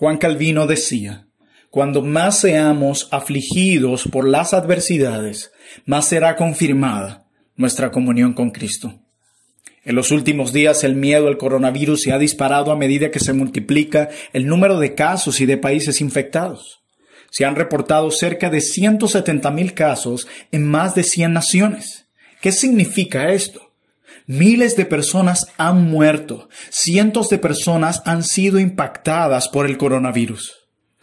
Juan Calvino decía, cuando más seamos afligidos por las adversidades, más será confirmada nuestra comunión con Cristo. En los últimos días el miedo al coronavirus se ha disparado a medida que se multiplica el número de casos y de países infectados. Se han reportado cerca de 170 mil casos en más de 100 naciones. ¿Qué significa esto? Miles de personas han muerto, cientos de personas han sido impactadas por el coronavirus.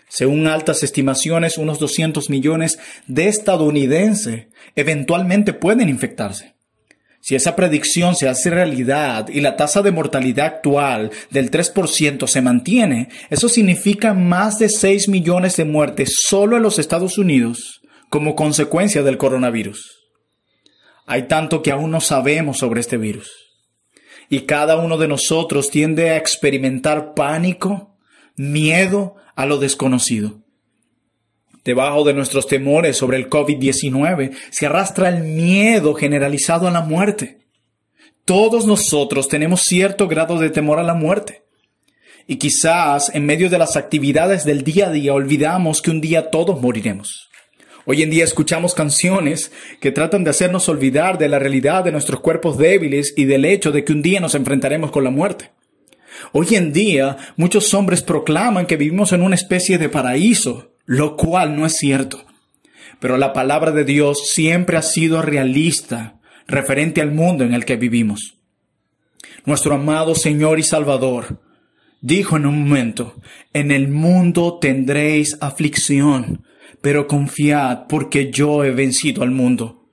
Según altas estimaciones, unos 200 millones de estadounidenses eventualmente pueden infectarse. Si esa predicción se hace realidad y la tasa de mortalidad actual del 3% se mantiene, eso significa más de 6 millones de muertes solo en los Estados Unidos como consecuencia del coronavirus. Hay tanto que aún no sabemos sobre este virus. Y cada uno de nosotros tiende a experimentar pánico, miedo a lo desconocido. Debajo de nuestros temores sobre el COVID-19 se arrastra el miedo generalizado a la muerte. Todos nosotros tenemos cierto grado de temor a la muerte. Y quizás en medio de las actividades del día a día olvidamos que un día todos moriremos. Hoy en día escuchamos canciones que tratan de hacernos olvidar de la realidad de nuestros cuerpos débiles y del hecho de que un día nos enfrentaremos con la muerte. Hoy en día muchos hombres proclaman que vivimos en una especie de paraíso, lo cual no es cierto. Pero la palabra de Dios siempre ha sido realista referente al mundo en el que vivimos. Nuestro amado Señor y Salvador dijo en un momento, en el mundo tendréis aflicción, pero confiad porque yo he vencido al mundo.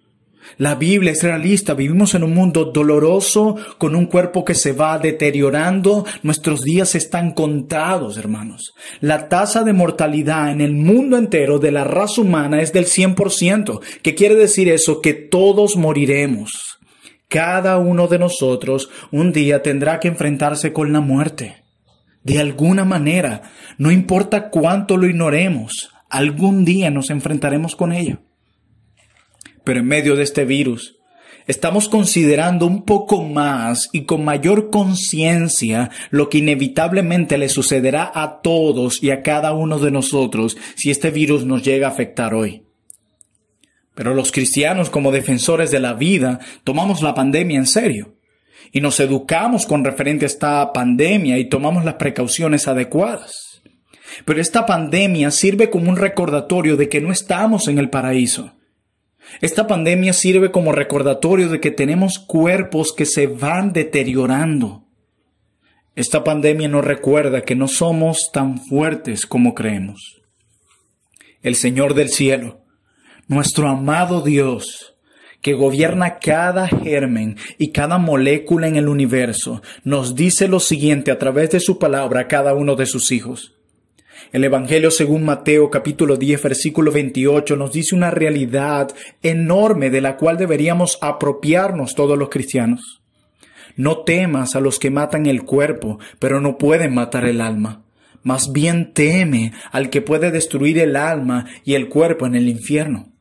La Biblia es realista, vivimos en un mundo doloroso, con un cuerpo que se va deteriorando, nuestros días están contados, hermanos. La tasa de mortalidad en el mundo entero de la raza humana es del 100%. ¿Qué quiere decir eso? Que todos moriremos. Cada uno de nosotros un día tendrá que enfrentarse con la muerte. De alguna manera, no importa cuánto lo ignoremos, Algún día nos enfrentaremos con ella, Pero en medio de este virus, estamos considerando un poco más y con mayor conciencia lo que inevitablemente le sucederá a todos y a cada uno de nosotros si este virus nos llega a afectar hoy. Pero los cristianos como defensores de la vida tomamos la pandemia en serio y nos educamos con referente a esta pandemia y tomamos las precauciones adecuadas. Pero esta pandemia sirve como un recordatorio de que no estamos en el paraíso. Esta pandemia sirve como recordatorio de que tenemos cuerpos que se van deteriorando. Esta pandemia nos recuerda que no somos tan fuertes como creemos. El Señor del cielo, nuestro amado Dios, que gobierna cada germen y cada molécula en el universo, nos dice lo siguiente a través de su palabra a cada uno de sus hijos. El Evangelio según Mateo capítulo 10 versículo 28 nos dice una realidad enorme de la cual deberíamos apropiarnos todos los cristianos. No temas a los que matan el cuerpo, pero no pueden matar el alma. Más bien teme al que puede destruir el alma y el cuerpo en el infierno.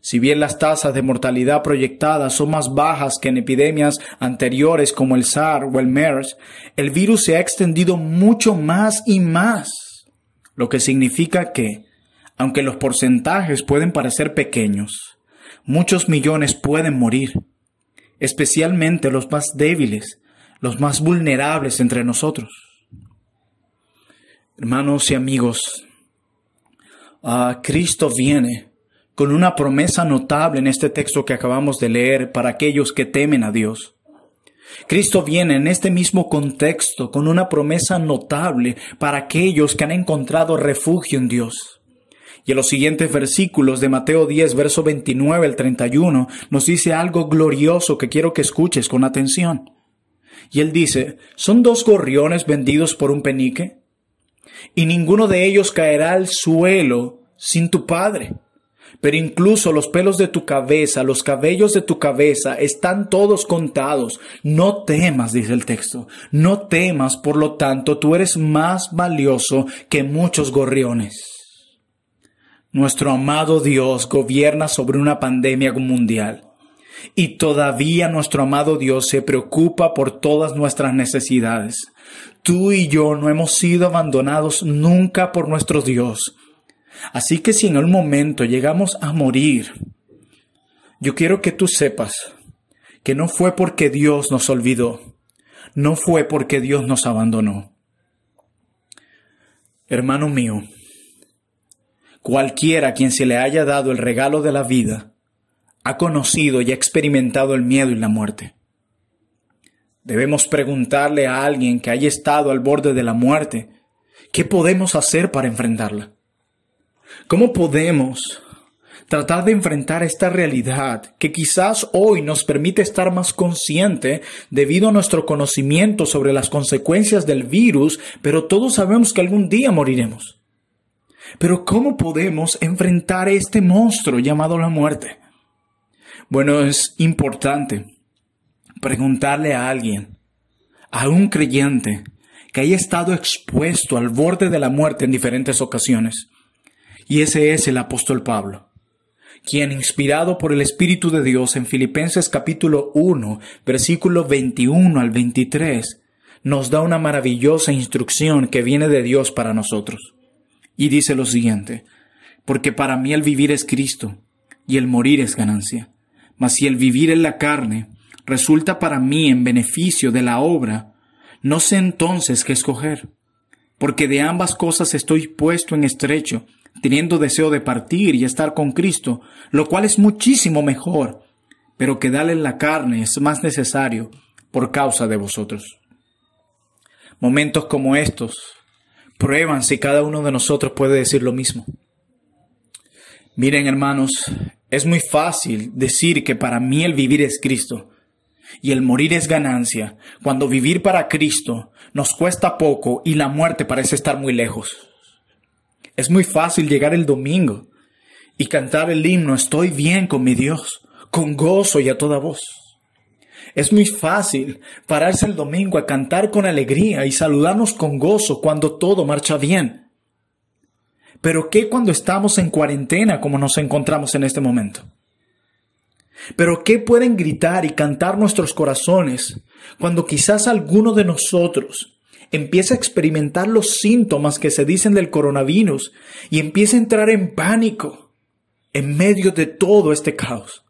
Si bien las tasas de mortalidad proyectadas son más bajas que en epidemias anteriores como el SARS o el MERS, el virus se ha extendido mucho más y más lo que significa que, aunque los porcentajes pueden parecer pequeños, muchos millones pueden morir, especialmente los más débiles, los más vulnerables entre nosotros. Hermanos y amigos, ah, Cristo viene con una promesa notable en este texto que acabamos de leer para aquellos que temen a Dios. Cristo viene en este mismo contexto con una promesa notable para aquellos que han encontrado refugio en Dios. Y en los siguientes versículos de Mateo 10, verso 29 al 31, nos dice algo glorioso que quiero que escuches con atención. Y él dice, ¿son dos gorriones vendidos por un penique? Y ninguno de ellos caerá al suelo sin tu Padre pero incluso los pelos de tu cabeza, los cabellos de tu cabeza están todos contados. No temas, dice el texto, no temas, por lo tanto, tú eres más valioso que muchos gorriones. Nuestro amado Dios gobierna sobre una pandemia mundial. Y todavía nuestro amado Dios se preocupa por todas nuestras necesidades. Tú y yo no hemos sido abandonados nunca por nuestro Dios. Así que si en el momento llegamos a morir, yo quiero que tú sepas que no fue porque Dios nos olvidó, no fue porque Dios nos abandonó. Hermano mío, cualquiera quien se le haya dado el regalo de la vida, ha conocido y ha experimentado el miedo y la muerte. Debemos preguntarle a alguien que haya estado al borde de la muerte, ¿qué podemos hacer para enfrentarla? ¿Cómo podemos tratar de enfrentar esta realidad que quizás hoy nos permite estar más consciente debido a nuestro conocimiento sobre las consecuencias del virus, pero todos sabemos que algún día moriremos? Pero ¿cómo podemos enfrentar este monstruo llamado la muerte? Bueno, es importante preguntarle a alguien, a un creyente, que haya estado expuesto al borde de la muerte en diferentes ocasiones. Y ese es el apóstol Pablo, quien inspirado por el Espíritu de Dios en Filipenses capítulo 1, versículo 21 al 23, nos da una maravillosa instrucción que viene de Dios para nosotros. Y dice lo siguiente, porque para mí el vivir es Cristo y el morir es ganancia. Mas si el vivir en la carne resulta para mí en beneficio de la obra, no sé entonces qué escoger, porque de ambas cosas estoy puesto en estrecho, teniendo deseo de partir y estar con Cristo, lo cual es muchísimo mejor, pero que en la carne es más necesario por causa de vosotros. Momentos como estos prueban si cada uno de nosotros puede decir lo mismo. Miren hermanos, es muy fácil decir que para mí el vivir es Cristo y el morir es ganancia, cuando vivir para Cristo nos cuesta poco y la muerte parece estar muy lejos. Es muy fácil llegar el domingo y cantar el himno, estoy bien con mi Dios, con gozo y a toda voz. Es muy fácil pararse el domingo a cantar con alegría y saludarnos con gozo cuando todo marcha bien. Pero ¿qué cuando estamos en cuarentena como nos encontramos en este momento? Pero ¿qué pueden gritar y cantar nuestros corazones cuando quizás alguno de nosotros empieza a experimentar los síntomas que se dicen del coronavirus y empieza a entrar en pánico en medio de todo este caos.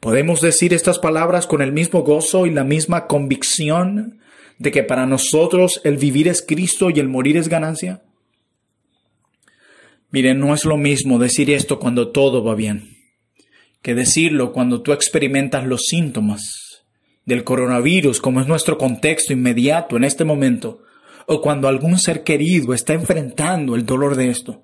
Podemos decir estas palabras con el mismo gozo y la misma convicción de que para nosotros el vivir es Cristo y el morir es ganancia. Miren, no es lo mismo decir esto cuando todo va bien que decirlo cuando tú experimentas los síntomas del coronavirus, como es nuestro contexto inmediato en este momento, o cuando algún ser querido está enfrentando el dolor de esto.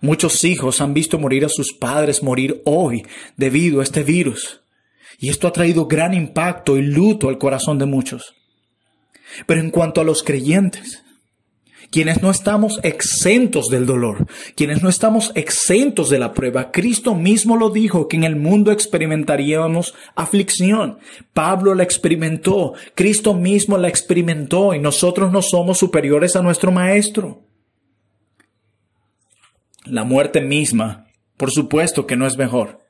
Muchos hijos han visto morir a sus padres morir hoy debido a este virus, y esto ha traído gran impacto y luto al corazón de muchos. Pero en cuanto a los creyentes, quienes no estamos exentos del dolor, quienes no estamos exentos de la prueba. Cristo mismo lo dijo, que en el mundo experimentaríamos aflicción. Pablo la experimentó, Cristo mismo la experimentó y nosotros no somos superiores a nuestro Maestro. La muerte misma, por supuesto que no es mejor.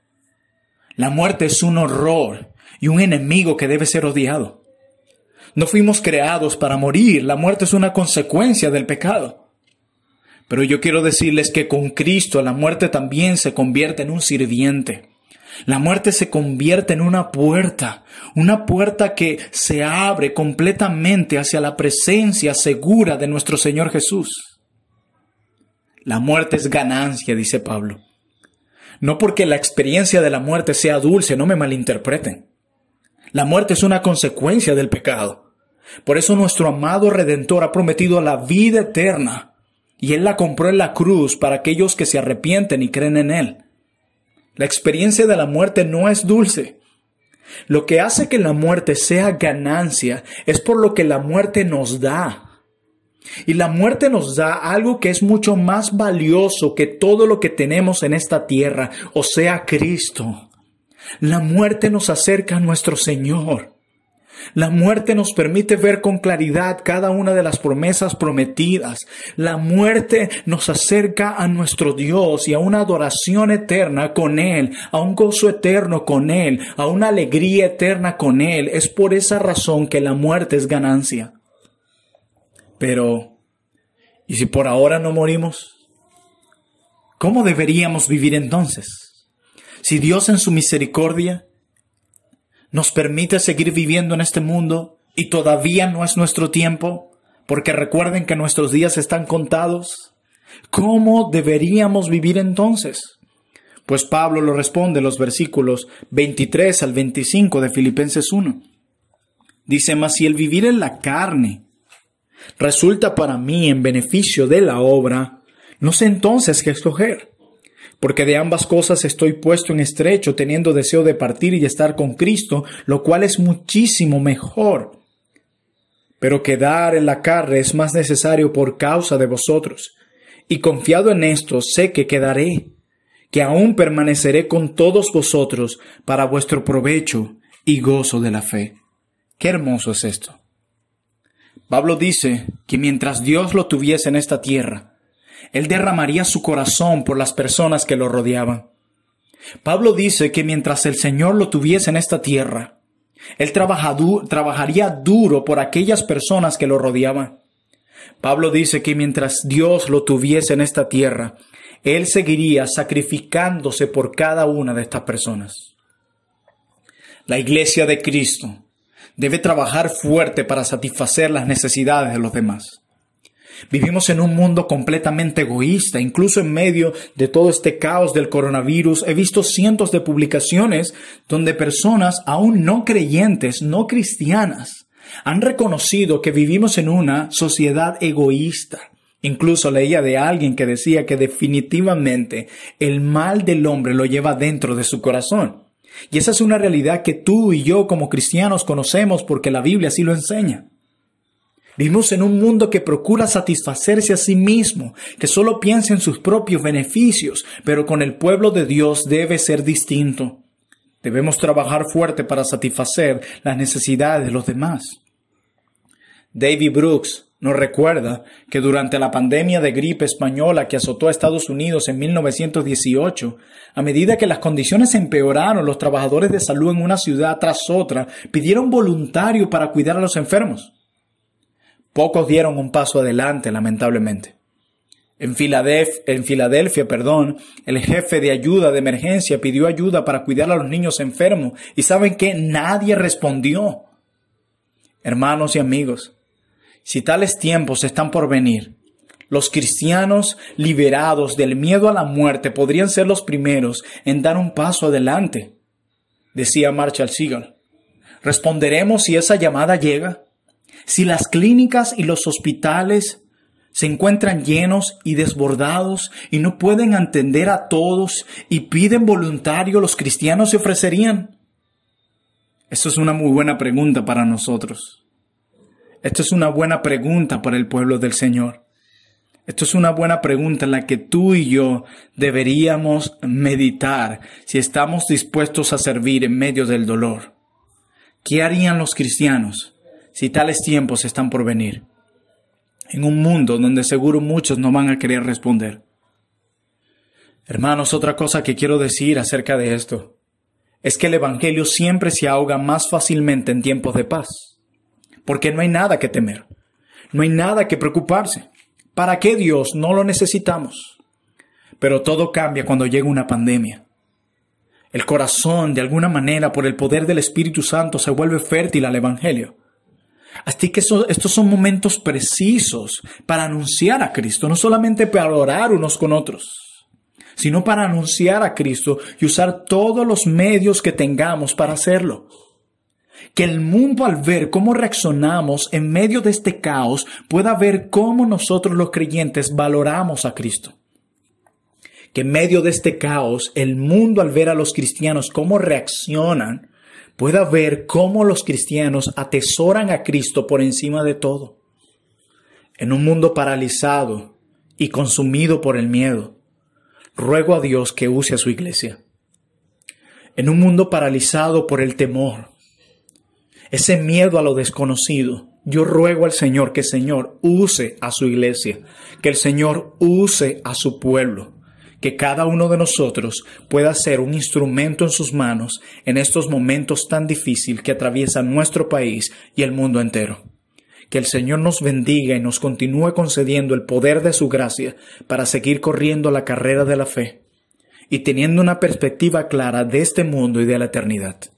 La muerte es un horror y un enemigo que debe ser odiado. No fuimos creados para morir. La muerte es una consecuencia del pecado. Pero yo quiero decirles que con Cristo la muerte también se convierte en un sirviente. La muerte se convierte en una puerta, una puerta que se abre completamente hacia la presencia segura de nuestro Señor Jesús. La muerte es ganancia, dice Pablo. No porque la experiencia de la muerte sea dulce, no me malinterpreten. La muerte es una consecuencia del pecado. Por eso nuestro amado Redentor ha prometido la vida eterna y Él la compró en la cruz para aquellos que se arrepienten y creen en Él. La experiencia de la muerte no es dulce. Lo que hace que la muerte sea ganancia es por lo que la muerte nos da. Y la muerte nos da algo que es mucho más valioso que todo lo que tenemos en esta tierra, o sea, Cristo. La muerte nos acerca a nuestro Señor. La muerte nos permite ver con claridad cada una de las promesas prometidas. La muerte nos acerca a nuestro Dios y a una adoración eterna con Él, a un gozo eterno con Él, a una alegría eterna con Él. Es por esa razón que la muerte es ganancia. Pero, ¿y si por ahora no morimos? ¿Cómo deberíamos vivir entonces? Si Dios en su misericordia nos permite seguir viviendo en este mundo y todavía no es nuestro tiempo, porque recuerden que nuestros días están contados. ¿Cómo deberíamos vivir entonces? Pues Pablo lo responde en los versículos 23 al 25 de Filipenses 1. Dice, mas si el vivir en la carne resulta para mí en beneficio de la obra, no sé entonces qué escoger porque de ambas cosas estoy puesto en estrecho, teniendo deseo de partir y estar con Cristo, lo cual es muchísimo mejor. Pero quedar en la carne es más necesario por causa de vosotros. Y confiado en esto, sé que quedaré, que aún permaneceré con todos vosotros para vuestro provecho y gozo de la fe. Qué hermoso es esto. Pablo dice que mientras Dios lo tuviese en esta tierra, él derramaría su corazón por las personas que lo rodeaban. Pablo dice que mientras el Señor lo tuviese en esta tierra, él trabajaría duro por aquellas personas que lo rodeaban. Pablo dice que mientras Dios lo tuviese en esta tierra, él seguiría sacrificándose por cada una de estas personas. La iglesia de Cristo debe trabajar fuerte para satisfacer las necesidades de los demás. Vivimos en un mundo completamente egoísta, incluso en medio de todo este caos del coronavirus. He visto cientos de publicaciones donde personas aún no creyentes, no cristianas, han reconocido que vivimos en una sociedad egoísta. Incluso leía de alguien que decía que definitivamente el mal del hombre lo lleva dentro de su corazón. Y esa es una realidad que tú y yo como cristianos conocemos porque la Biblia así lo enseña. Vivimos en un mundo que procura satisfacerse a sí mismo, que solo piensa en sus propios beneficios, pero con el pueblo de Dios debe ser distinto. Debemos trabajar fuerte para satisfacer las necesidades de los demás. David Brooks nos recuerda que durante la pandemia de gripe española que azotó a Estados Unidos en 1918, a medida que las condiciones empeoraron, los trabajadores de salud en una ciudad tras otra pidieron voluntario para cuidar a los enfermos. Pocos dieron un paso adelante, lamentablemente. En Filadelfia, perdón, el jefe de ayuda de emergencia pidió ayuda para cuidar a los niños enfermos y saben que nadie respondió. Hermanos y amigos, si tales tiempos están por venir, los cristianos liberados del miedo a la muerte podrían ser los primeros en dar un paso adelante, decía Marshall Seagal. ¿Responderemos si esa llamada llega? Si las clínicas y los hospitales se encuentran llenos y desbordados y no pueden atender a todos y piden voluntario, los cristianos se ofrecerían. Esto es una muy buena pregunta para nosotros. Esto es una buena pregunta para el pueblo del Señor. Esto es una buena pregunta en la que tú y yo deberíamos meditar si estamos dispuestos a servir en medio del dolor. ¿Qué harían los cristianos? si tales tiempos están por venir, en un mundo donde seguro muchos no van a querer responder. Hermanos, otra cosa que quiero decir acerca de esto es que el Evangelio siempre se ahoga más fácilmente en tiempos de paz, porque no hay nada que temer, no hay nada que preocuparse. ¿Para qué Dios? No lo necesitamos. Pero todo cambia cuando llega una pandemia. El corazón, de alguna manera, por el poder del Espíritu Santo, se vuelve fértil al Evangelio. Así que estos son momentos precisos para anunciar a Cristo, no solamente para orar unos con otros, sino para anunciar a Cristo y usar todos los medios que tengamos para hacerlo. Que el mundo al ver cómo reaccionamos en medio de este caos pueda ver cómo nosotros los creyentes valoramos a Cristo. Que en medio de este caos el mundo al ver a los cristianos cómo reaccionan pueda ver cómo los cristianos atesoran a Cristo por encima de todo. En un mundo paralizado y consumido por el miedo, ruego a Dios que use a su iglesia. En un mundo paralizado por el temor, ese miedo a lo desconocido, yo ruego al Señor que el Señor use a su iglesia, que el Señor use a su pueblo que cada uno de nosotros pueda ser un instrumento en sus manos en estos momentos tan difíciles que atraviesa nuestro país y el mundo entero. Que el Señor nos bendiga y nos continúe concediendo el poder de su gracia para seguir corriendo la carrera de la fe y teniendo una perspectiva clara de este mundo y de la eternidad.